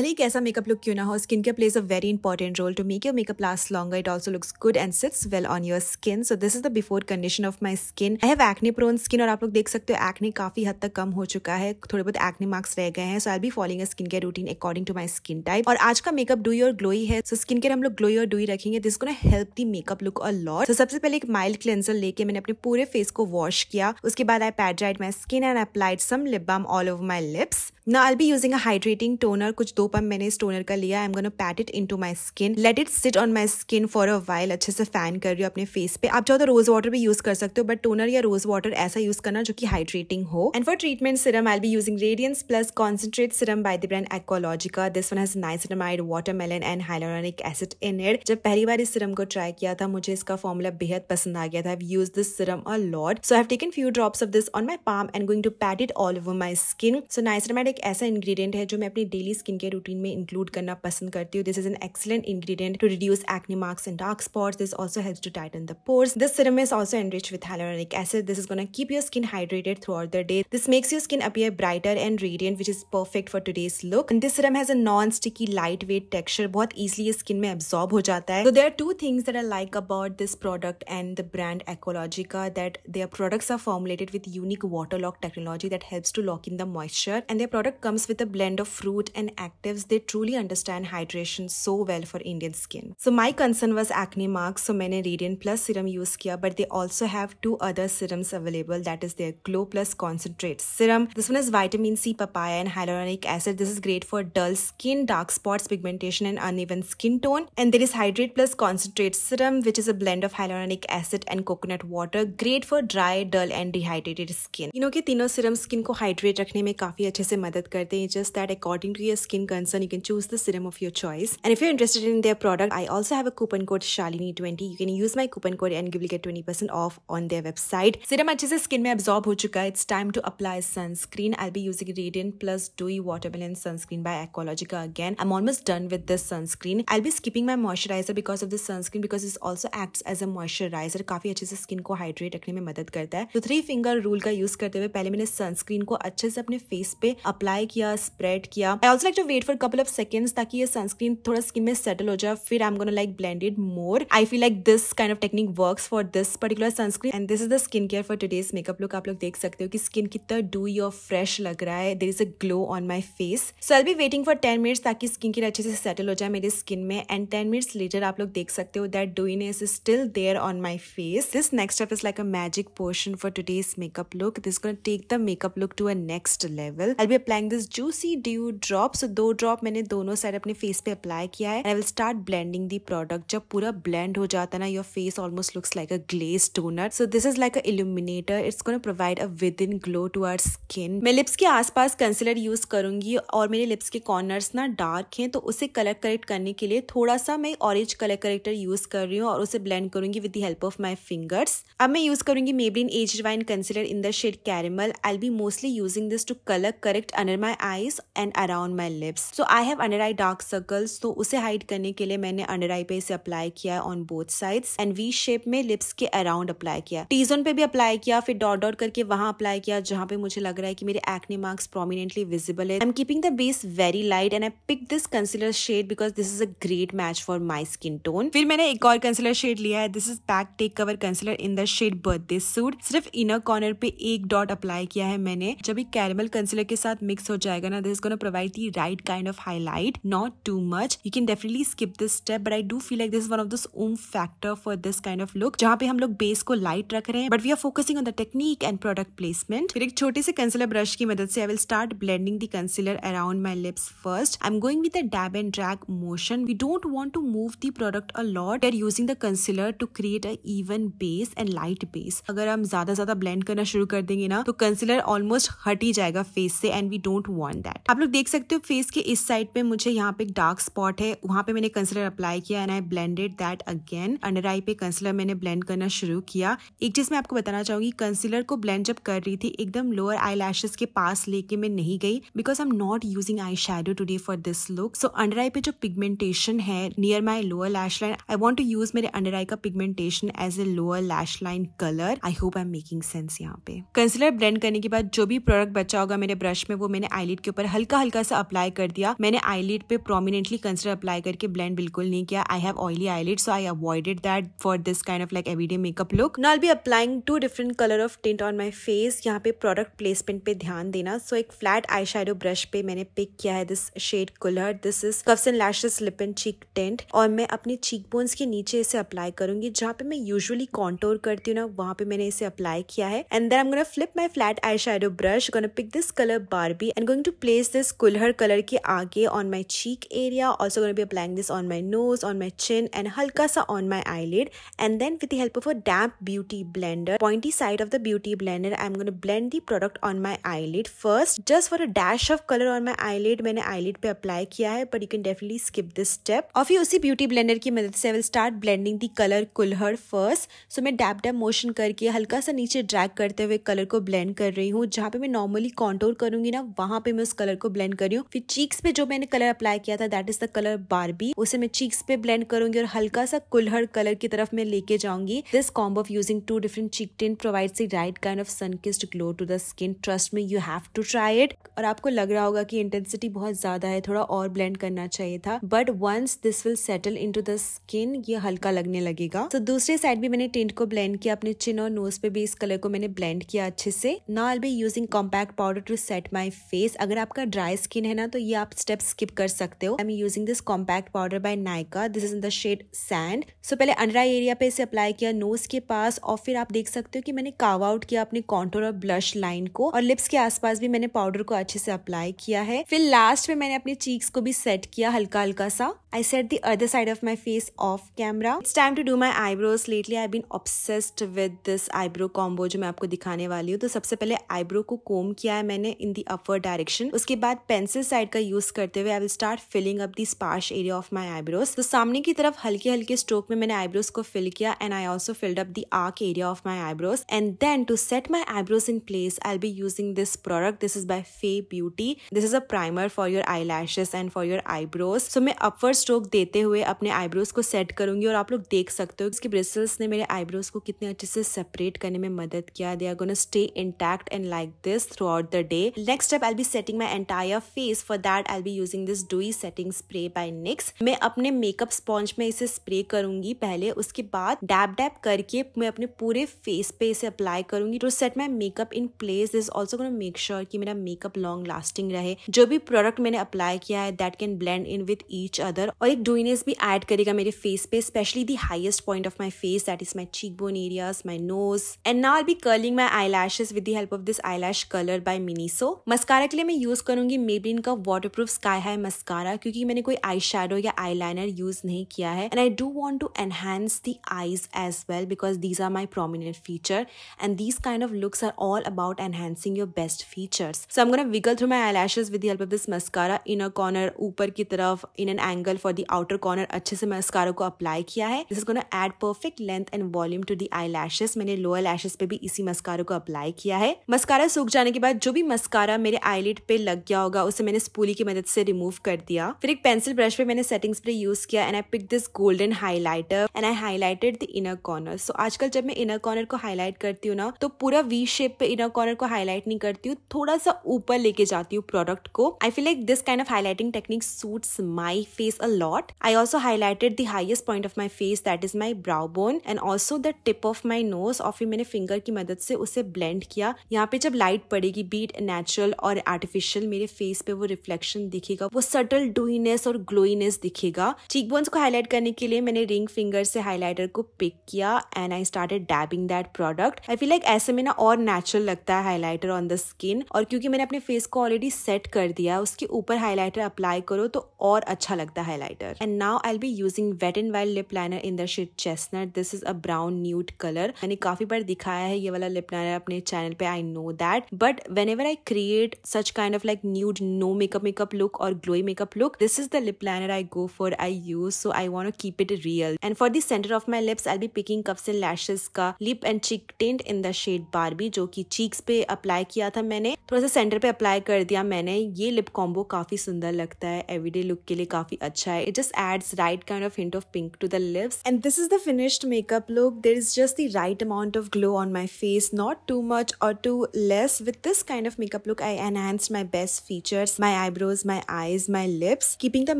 भले ही कैसा makeup look क्यों ना हो skin care plays a very important role to make your makeup last longer it also looks good and sits well on your skin so this is the before condition of my skin I have acne prone skin और आप लोग देख सकते हो acne काफी हद तक कम हो चुका है थोड़े बहुत एक्ने मार्क्स रह गए हैं so I be following skin care routine according to my skin type और आज का मेकअप डू और ग्लोई है सो स्किन केयर हम लोग ग्लोई और डुई रखेंगे दिस को ना हेल्प दी मेकअप लुक और लॉट तो सबसे पहले एक माइल्ड क्लेंजर लेके मैंने अपने पूरे फेस को वॉश किया उसके बाद I pat dried my skin and applied some lip balm all over my lips ना I be using a hydrating toner कुछ दो सोप मैंने इस टोनर का लिया I am gonna pat it into my skin let it sit on my skin for a while अच्छे से फैन कर रही हो अपने फेस पे आप चाहो तो रोज वाटर भी यूज कर सकते हो बट टोनर या रोज वाटर ऐसा यूज करना जो कि हाइड्रेटिंग हो and for treatment serum I be using radiance plus concentrate serum by the brand Aqualogica this one has watermelon and hyaluronic acid in it जब पहली बार इस सिरम को ट्राई किया था मुझे इसका फॉर्मुला बेहद पसंद आ गया था I use this serum a lot so have taken few drops of this on my palm and going to pat it all over my skin so niacinamide एक ऐसा इंग्रेडिएंट है जो मैं अपनी डेली स्किन केयर रूटीन में include करना पसंद करती हूँ this is an excellent ingredient to reduce acne marks and dark spots this also helps to tighten the pores this serum is also enriched with hyaluronic acid. This is gonna keep your skin hydrated throughout the day. This makes your skin appear brighter and radiant, which is perfect for today's look. And this serum has a non-sticky, lightweight texture. बहुत easily ये skin में absorb हो जाता है. So there are two things that I like about this product and the brand Ecologica that their products are formulated with unique waterlock technology that helps to lock in the moisture. And their product comes with a blend of fruit and active actives, they truly understand hydration so well for Indian skin. So my concern was acne marks, so many Radiant Plus serum use but they also have two other serums available that is their Glow Plus Concentrate Serum. This one is vitamin C papaya and hyaluronic acid. This is great for dull skin, dark spots, pigmentation and uneven skin tone. And there is Hydrate Plus Concentrate Serum which is a blend of hyaluronic acid and coconut water. Great for dry, dull and dehydrated skin. You know कि तीनों serums skin को hydrate रखने में काफी अच्छे से मदद just that according to your skin guns and you can choose the serum of your choice. And if you're interested in their product, I also have a coupon code Shalini20. You can use my coupon code and you will get 20% off on their website. Serum अच्छे से skin में absorb हो चुका है. It's time to apply sunscreen. I'll be using Radiant Plus Dewy Watermelon Sunscreen by Ecologica again. I'm almost done with this sunscreen. I'll be skipping my moisturizer because of the sunscreen because this also acts as a moisturizer. काफी अच्छे से skin को hydrate रखने में मदद करता है तो थ्री फिंगर रूल का यूज करते हुए पहले मैंने सनस्क्रीन को अच्छे से अपने फेस पे अप्लाई किया स्प्रेड किया I also like to wait wait for couple of seconds ताकि ये सनस्क्रीन थोड़ा स्किन में सेटल हो जाए फिर I am gonna like blended more I feel like this kind of technique work for this particular sunscreen and this is the skin care for today's makeup look आप लोग देख सकते हो कि स्किन कितना डू योर फ्रेश लग रहा है there is a glow on my face so I be waiting for ten minutes ताकि स्किन केयर अच्छे से सेटल हो जाए मेरे स्किन में एंड टेन मिनट्स लेटर आप लोग देख सकते हो that dewiness is still there on my face this next step is like a magic potion for today's makeup look this take the makeup look to a next level I be applying this juicy dew drop दो drop मैंने दोनों side अपने face पे apply किया है I will start blending the product जब पूरा blend हो जाता है ना your face almost looks like a glace toner so this is like a illuminator it's gonna provide a with in glow to our skin मैं lips के आसपास concealer use करूंगी और मेरे लिप्स के कॉर्नर्स ना डार्क हैं तो उसे कलर करेक्ट करने के लिए थोड़ा सा मैं ऑरेंज कलर करेक्टर यूज कर रही हूँ और उसे ब्लेंड करूंगी with the help of my fingers अब मैं यूज करूंगी Maybelline age rewind concealer in the shade caramel I be mostly using this to colour correct under my eyes and around my lips shades so I have under eye dark circles तो उसे hide करने के लिए मैंने under eye पे इसे apply किया है on both sides and V shape में लिप्स के अराउंड अप्लाई किया टीजोन पे भी अप्लाई किया फिर डॉट डॉट करके वहां अप्लाई किया जहां पे मुझे लग रहा है कि मेरे एक्ने मार्क्स प्रोमिनेंटली विजिबल है I am keeping the base very light and I pick this concealer shade because this is a great match for my skin tone फिर मैंने एक और कंसिलर शेड लिया है this is back tech cover concealer in the shade birthday suit सिर्फ inner corner पे एक dot apply किया है मैंने जब ये कैरमल कंसिलर के साथ मिक्स हो जाएगा ना this is gonna provide the right kind of highlight, not too much. You can definitely skip this step, but I do feel like this is one of those oom factor for this kind of look, जहाँ पे हम लोग base को light रख रहे हैं but we are focusing on the technique and product placement फिर एक छोटे से कंसिलर ब्रश की मदद से I will start blending the concealer around my lips first I am going with a dab and drag motion we don't want to move the product a lot are using the concealer to create a even base and light base अगर हम ज्यादा ज्यादा blend करना शुरू कर देंगे ना तो कंसिलर ऑलमोस्ट हट ही जाएगा फेस से and we don't want that आप लोग देख सकते हो फेस के देखिए इस साइड पे मुझे यहाँ पे एक डार्क स्पॉट है वहाँ पे मैंने कंसलर अप्लाई किया and I blended that again under eye पे कंसलर मैंने ब्लेंड करना शुरू किया एक चीज मैं आपको बताना चाहूंगी कंसिलर को ब्लेंड जब कर रही थी एकदम लोअर आई के पास लेके मैं नहीं गई because I am not using eye shadow today for this look so under eye पे जो पिगमेंटेशन है near my lower lash line I want to use मेरे अंडर आई का pigmentation as a lower lash line colour I hope I am making sense यहाँ पे concealer blend करने के बाद जो भी प्रोडक्ट बचा होगा मेरे ब्रश में वो मैंने आईलिट के ऊपर हल्का हल्का सा अप्लाई कर कर दिया मैंने आईलिड पे प्रोमिनेंटली कंसिडर अप्लाई करके ब्लेंड बिल्कुल नहीं किया I have oily eyelid so I avoided that for this kind of like everyday makeup look I'll be applying two different colour of tint on my face यहाँ पे product placement पे ध्यान देना so so, एक flat eye brush पे मैंने pick किया है this shade colour this is cuffs and lashes lip and cheek tint और मैं अपने चीक बोन्स के नीचे इसे अप्लाई करूंगी जहाँ पे मैं यूजुअली कॉन्टोर करती हूँ ना वहाँ पे मैंने इसे अप्लाई किया है and then I am gonna flip my flat eye brush gonna pick this colour Barbie and going to place this colour colour के आगे on my cheek area also be applying this on my nose on my chin and हल्का सा on my eyelid and then with help of a damp beauty blender pointy side of the beauty blender I am gonna blend the product on my eyelid first just for a dash of colour on my eyelid मैंने eyelid पे apply किया है but you can definitely skip this step और फिर उसी beauty blender की मदद से will start blending the colour colour first so मैं डैप डैप मोशन करके हल्का सा नीचे ड्रैक करते हुए कलर को ब्लेंड कर रही हूँ जहाँ पे मैं नॉर्मली कॉन्टोर करूंगी ना वहां पे मैं उस कलर को ब्लेंड कर रही हूँ फिर चीक्स पे जो मैंने कलर अप्लाई किया था that is the colour Barbie उसे मैं चीक्स पे ब्लेंड करूंगी और हल्का सा कुल्हर कलर की तरफ मैं लेके जाऊंगी this combo of using two different cheek tint provide such right kind of sun glow to the skin trust me you have to try it और आपको लग रहा होगा कि इंटेंसिटी बहुत ज्यादा है थोड़ा और ब्लेंड करना चाहिए था but once this will settle in the skin ये हल्का लगने लगेगा तो so, दूसरे साइड भी मैंने टेंट को ब्लेंड किया अपने चिन और नोज पे भी इस कलर को मैंने ब्लेंड किया अच्छे से ना I be using compact powder to set my face अगर आपका ड्राई स्किन है ना तो ये आप स्टेप स्किप कर सकते हो I am using this compact powder by Nykaa this is in the shade sand so पहले अंडर आई एरिया पे इसे अप्लाई किया नोज के पास और फिर आप देख सकते हो कि मैंने काव आउट किया अपने कॉन्टोर और ब्लश लाइन को और लिप्स के आसपास भी मैंने पाउडर को अच्छे से अप्लाई किया है फिर लास्ट में मैंने अपने चीक्स को भी सेट किया हल्का हल्का सा I set the other side of my face off camera it's time to do my eyebrows lately I been obsessed with this eyebrow combo जो मैं आपको दिखाने वाली हूँ तो सबसे पहले आईब्रो को कोम किया है मैंने इन दी अपर डायरेक्शन उसके बाद पेंसिल साइड का यूज करते हुए I will start filling up the sparse area of my eyebrows तो सामने की तरफ हल्के हल्के स्ट्रोक में मैंने आईब्रोज को फिल किया and I also filled up the arch area of my eyebrows and then to set my eyebrows in place I be using this product this is by Fae beauty this is a primer for your eye lashes and for your eyebrows so मैं upper stroke देते हुए अपने eyebrows को set करूंगी और आप लोग देख सकते हो इसकी ब्रिसल्स ने मेरे आईब्रोज को कितने अच्छे से सेपरेट करने में मदद किया they are gonna stay intact and like this throughout the day next step I be setting my entire face for that that I be using this dewy setting spray by Nyx मैं अपने makeup sponge में इसे spray करूंगी पहले उसके बाद dab dab करके मैं अपने पूरे फेस पे इसे अप्लाई करूंगी to set my makeup in place is also make sure की मेरा मेकअप लॉन्ग लास्टिंग रहे जो भी प्रोडक्ट मैंने अप्लाई किया है that can blend in with each other और एक डुइनेस भी एड करेगा मेरे फेस पे specially the highest point of my face that is my cheek bone areas my nose and now be curling my eye lashes with the help of this eye lash curler by Miniso mascara के लिए मैं use करूंगी Maybelline का water waterproof sky high mascara क्योंकि मैंने कोई eye shadow या eye liner use नहीं किया है and I do want to enhance the eyes as well because these are my prominent feature and these kind of looks are all about enhancing your best features so am wiggle through my eye lashes with help of this mascara in a corner ऊपर की तरफ in an angle for the outer corner अच्छे से mascara को apply किया है this is gonna add perfect length and volume to the eye lashes मैंने lower lashes पे भी इसी मस्कारा को अप्लाई किया है मस्कारा सूख जाने के बाद जो भी मस्कारा मेरे आईलिड पे लग गया होगा उसे मैंने स्पूल गोली की मदद से रिमूव कर दिया फिर एक पेंसिल ब्रश पे मैंने सेटिंग स्प्रे यूज किया and I pick this golden highlighter and I highlighted the inner corner so आजकल जब मैं इनर कॉर्नर को हाईलाइट करती हूँ ना तो पूरा वी शेप पे इनर कॉर्नर को हाईलाइट नहीं करती हूँ थोड़ा सा ऊपर लेके जाती हूँ प्रोडक्ट को I feel like this kind of highlighting technique suits my face a lot I also highlighted the highest point of my face that is my brow bone and also the tip of my nose और फिर मैंने finger की मदद से उसे blend किया यहाँ पे जब लाइट पड़ेगी बीट नेचुरल और आर्टिफिशियल मेरे फेस पे वो रिफ्लेक्ट इम्परफेक्शन दिखेगा वो सटल डूईनेस और ग्लोइनेस दिखेगा चीक बोन्स को हाईलाइट करने के लिए मैंने रिंग फिंगर से हाईलाइटर को पिक किया and I started dabbing that product I feel like ऐसे में ना और नेचुरल लगता है हाईलाइटर ऑन द स्किन और क्योंकि मैंने अपने फेस को ऑलरेडी सेट कर दिया उसके ऊपर हाईलाइटर अप्लाई करो तो और अच्छा लगता है highlighter and now I be using wet and wild lip liner in the shade chestnut this is a brown nude colour मैंने काफी बार दिखाया है ये वाला लिप लाइनर अपने चैनल पे I know that but whenever I create such kind of like nude no makeup makeup look or glowy makeup look this is the lip liner i go for i use so i want to keep it real and for the center of my lips i'll be picking cups and lashes ka lip and cheek tint in the shade barbie jo ki cheeks pe apply kiya tha maine thoda sa center pe apply kar diya maine ye lip combo kafi sundar lagta hai everyday look ke liye kafi acha hai it just adds right kind of hint of pink to the lips and this is the finished makeup look there is just the right amount of glow on my face not too much or too less with this kind of makeup look i enhanced my best features my eye eyebrows, my eyes, my lips, keeping the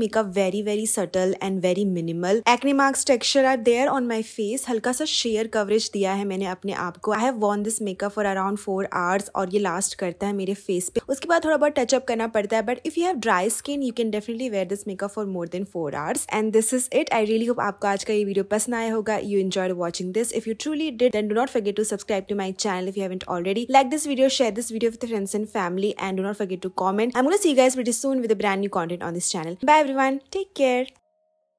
makeup very very subtle and very minimal. Acne marks texture are there on my face. हल्का सा share coverage दिया है मैंने अपने आप को I have worn this makeup for around four hours और ये लास्ट करता है मेरे फेस पे उसके बाद थोड़ा बहुत टचअप करना पड़ता है but if you have dry skin you can definitely wear this makeup for more than four hours and this is it I really hope आपको आज का ये वीडियो पसंद आया होगा you enjoy watching this if you truly did then do not forget to subscribe to my channel if you haven't already like this video share this video with friends and family and do not forget to comment I see guys pretty soon with a brand new content on this channel. Bye everyone. Take care.